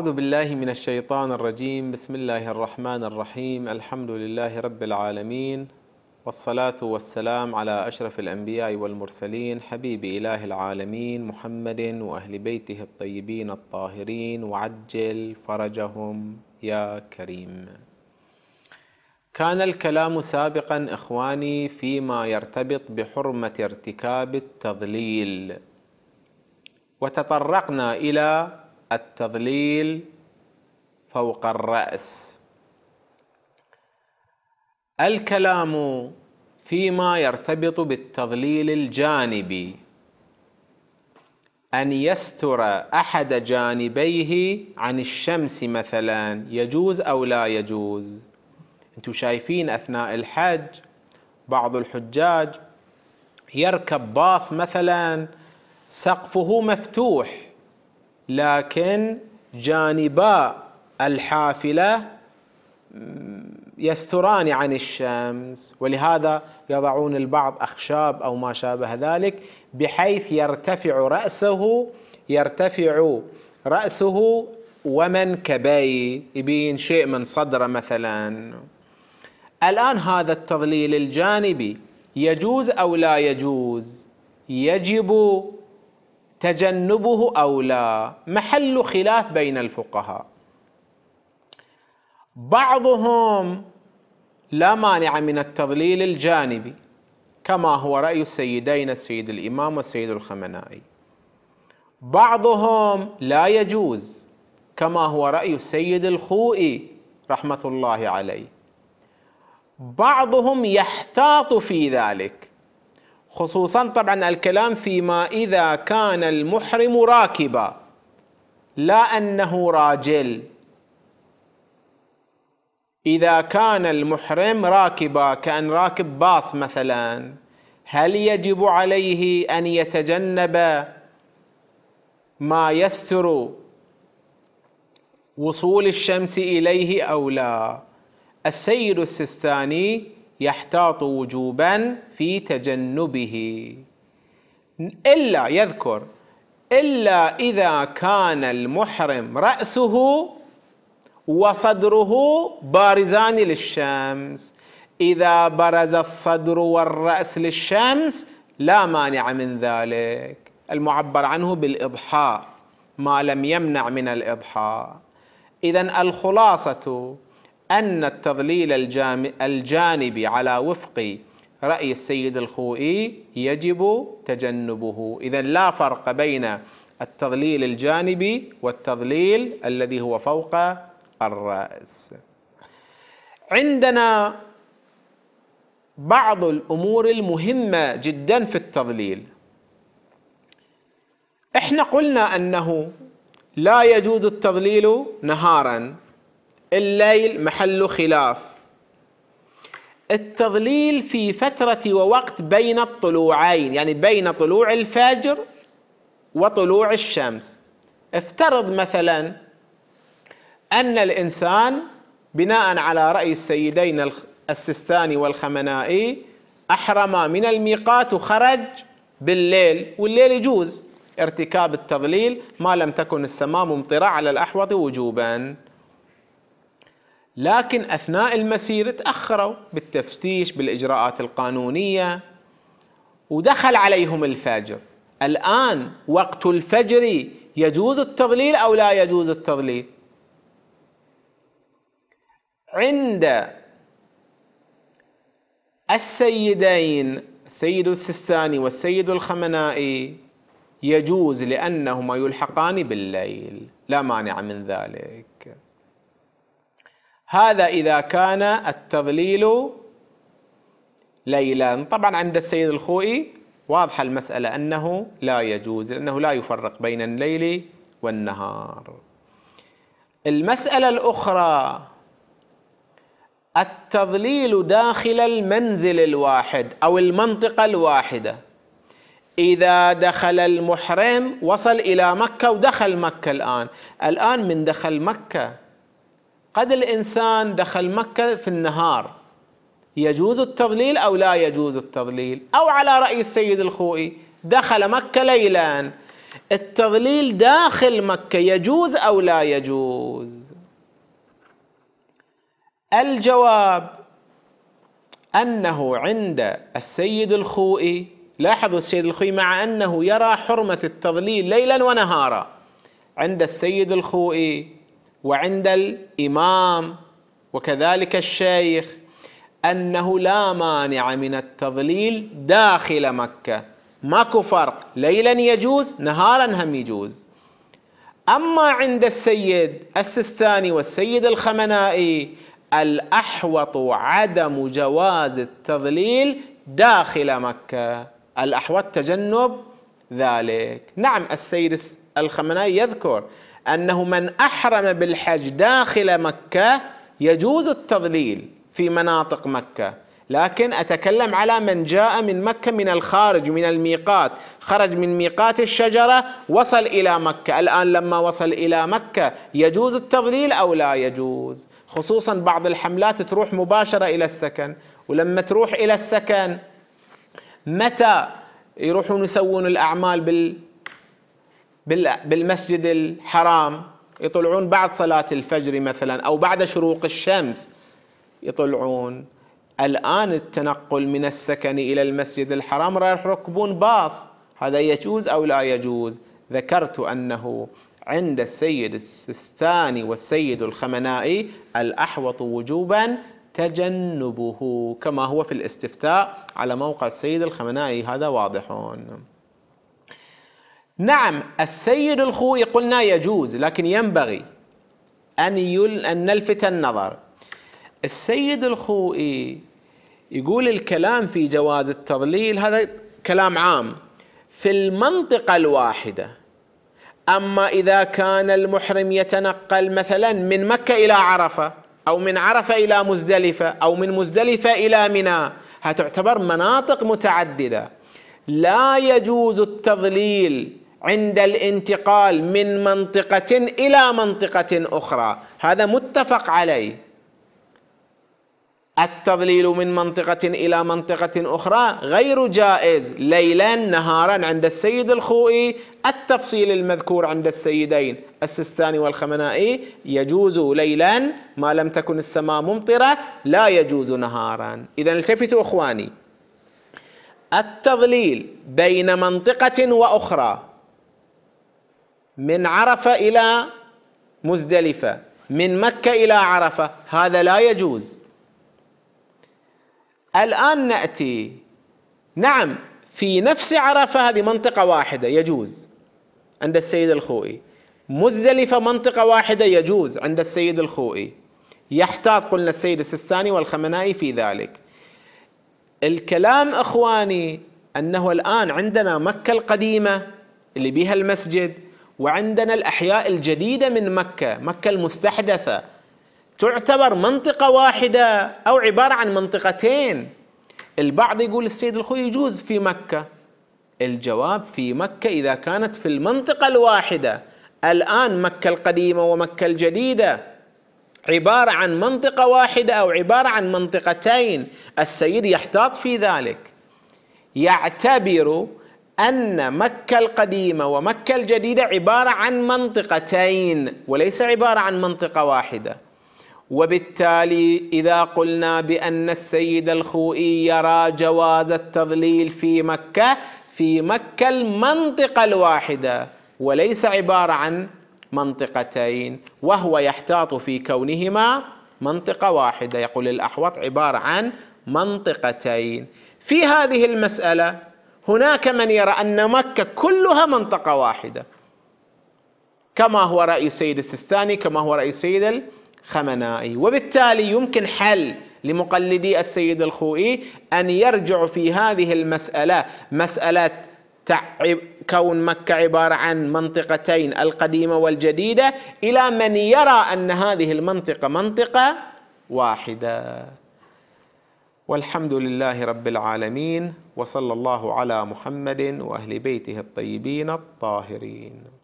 أعوذ بالله من الشيطان الرجيم بسم الله الرحمن الرحيم الحمد لله رب العالمين والصلاة والسلام على أشرف الأنبياء والمرسلين حبيب إله العالمين محمد وأهل بيته الطيبين الطاهرين وعجل فرجهم يا كريم كان الكلام سابقا إخواني فيما يرتبط بحرمة ارتكاب التضليل وتطرقنا إلى التضليل فوق الرأس الكلام فيما يرتبط بالتضليل الجانبي أن يستر أحد جانبيه عن الشمس مثلا يجوز أو لا يجوز أنتم شايفين أثناء الحج بعض الحجاج يركب باص مثلا سقفه مفتوح لكن جانبا الحافلة يستران عن الشمس ولهذا يضعون البعض أخشاب أو ما شابه ذلك بحيث يرتفع رأسه يرتفع رأسه كبي يبين شيء من صدره مثلا الآن هذا التضليل الجانبي يجوز أو لا يجوز يجب تجنبه أو لا محل خلاف بين الفقهاء بعضهم لا مانع من التضليل الجانبي كما هو رأي السيدين السيد الإمام والسيد الخمنائي بعضهم لا يجوز كما هو رأي السيد الخوئي رحمة الله عليه بعضهم يحتاط في ذلك خصوصا طبعا الكلام فيما إذا كان المحرم راكبا لا أنه راجل إذا كان المحرم راكبا كأن راكب باص مثلا هل يجب عليه أن يتجنب ما يستر وصول الشمس إليه أو لا السيد السستاني يحتاط وجوبا في تجنبه إلا يذكر إلا إذا كان المحرم رأسه وصدره بارزان للشمس إذا برز الصدر والرأس للشمس لا مانع من ذلك المعبر عنه بالإضحاء ما لم يمنع من الإضحاء إذا الخلاصة أن التضليل الجانبي على وفق رأي السيد الخوئي يجب تجنبه إذا لا فرق بين التضليل الجانبي والتضليل الذي هو فوق الرأس عندنا بعض الأمور المهمة جدا في التضليل احنا قلنا أنه لا يجوز التضليل نهارا الليل محل خلاف التضليل في فترة ووقت بين الطلوعين يعني بين طلوع الفجر وطلوع الشمس افترض مثلا أن الإنسان بناء على رأي السيدين السستاني والخمنائي أحرم من الميقات وخرج بالليل والليل يجوز ارتكاب التضليل ما لم تكن السماء ممطرة على الأحوط وجوباً لكن أثناء المسير تأخروا بالتفتيش بالإجراءات القانونية ودخل عليهم الفجر الآن وقت الفجر يجوز التضليل أو لا يجوز التضليل عند السيدين السيد السستاني والسيد الخمنائي يجوز لأنهما يلحقان بالليل لا مانع من ذلك هذا إذا كان التضليل ليلا طبعا عند السيد الخوئي واضحة المسألة أنه لا يجوز لأنه لا يفرق بين الليل والنهار المسألة الأخرى التضليل داخل المنزل الواحد أو المنطقة الواحدة إذا دخل المحرم وصل إلى مكة ودخل مكة الآن الآن من دخل مكة قد الإنسان دخل مكة في النهار يجوز التضليل أو لا يجوز التضليل أو على رأي السيد الخوئي دخل مكة ليلا التضليل داخل مكة يجوز أو لا يجوز الجواب أنه عند السيد الخوئي لاحظوا السيد الخوئي مع أنه يرى حرمة التضليل ليلا ونهارا عند السيد الخوئي وعند الامام وكذلك الشيخ انه لا مانع من التضليل داخل مكه ماكو فرق ليلا يجوز نهارا هم يجوز اما عند السيد السستاني والسيد الخمنائي الاحوط عدم جواز التضليل داخل مكه الاحوط تجنب ذلك نعم السيد الخمنائي يذكر أنه من أحرم بالحج داخل مكة يجوز التضليل في مناطق مكة لكن أتكلم على من جاء من مكة من الخارج من الميقات خرج من ميقات الشجرة وصل إلى مكة الآن لما وصل إلى مكة يجوز التضليل أو لا يجوز خصوصا بعض الحملات تروح مباشرة إلى السكن ولما تروح إلى السكن متى يروحون يسوون الأعمال بال بالمسجد الحرام يطلعون بعد صلاة الفجر مثلا أو بعد شروق الشمس يطلعون الآن التنقل من السكن إلى المسجد الحرام راح يركبون باص هذا يجوز أو لا يجوز ذكرت أنه عند السيد السستاني والسيد الخمنائي الأحوط وجوبا تجنبه كما هو في الاستفتاء على موقع السيد الخمنائي هذا واضح نعم السيد الخوي قلنا يجوز لكن ينبغي أن, يل أن نلفت النظر السيد الخوئي يقول الكلام في جواز التضليل هذا كلام عام في المنطقة الواحدة أما إذا كان المحرم يتنقل مثلا من مكة إلى عرفة أو من عرفة إلى مزدلفة أو من مزدلفة إلى منى هتعتبر مناطق متعددة لا يجوز التضليل عند الانتقال من منطقة إلى منطقة أخرى هذا متفق عليه التضليل من منطقة إلى منطقة أخرى غير جائز ليلا نهارا عند السيد الخوئي التفصيل المذكور عند السيدين السستاني والخمنائي يجوز ليلا ما لم تكن السماء ممطرة لا يجوز نهارا إذا التفتوا إخواني التضليل بين منطقة وأخرى من عرفة إلى مزدلفة من مكة إلى عرفة هذا لا يجوز الآن نأتي نعم في نفس عرفة هذه منطقة واحدة يجوز عند السيد الخوئي مزدلفة منطقة واحدة يجوز عند السيد الخوئي يحتاط قلنا السيد السستاني والخمنائي في ذلك الكلام اخواني انه الان عندنا مكه القديمه اللي بها المسجد وعندنا الأحياء الجديدة من مكة مكة المستحدثة تعتبر منطقة واحدة أو عبارة عن منطقتين البعض يقول السيد الخوي يجوز في مكة الجواب في مكة إذا كانت في المنطقة الواحدة الآن مكة القديمة ومكة الجديدة عبارة عن منطقة واحدة أو عبارة عن منطقتين السيد يحتاط في ذلك يعتبر أن مكة القديمة ومكة الجديدة عبارة عن منطقتين وليس عبارة عن منطقة واحدة وبالتالي إذا قلنا بأن السيد الخوئي يرى جواز التضليل في مكة في مكة المنطقة الواحدة وليس عبارة عن منطقتين وهو يحتاط في كونهما منطقة واحدة يقول الأحوط عبارة عن منطقتين في هذه المسألة هناك من يرى أن مكة كلها منطقة واحدة كما هو رأي سيد السيستاني كما هو رأي سيد الخمنائي وبالتالي يمكن حل لمقلدي السيد الخوئي أن يرجعوا في هذه المسألة مسألة كون مكة عبارة عن منطقتين القديمة والجديدة إلى من يرى أن هذه المنطقة منطقة واحدة والحمد لله رب العالمين وصلى الله على محمد واهل بيته الطيبين الطاهرين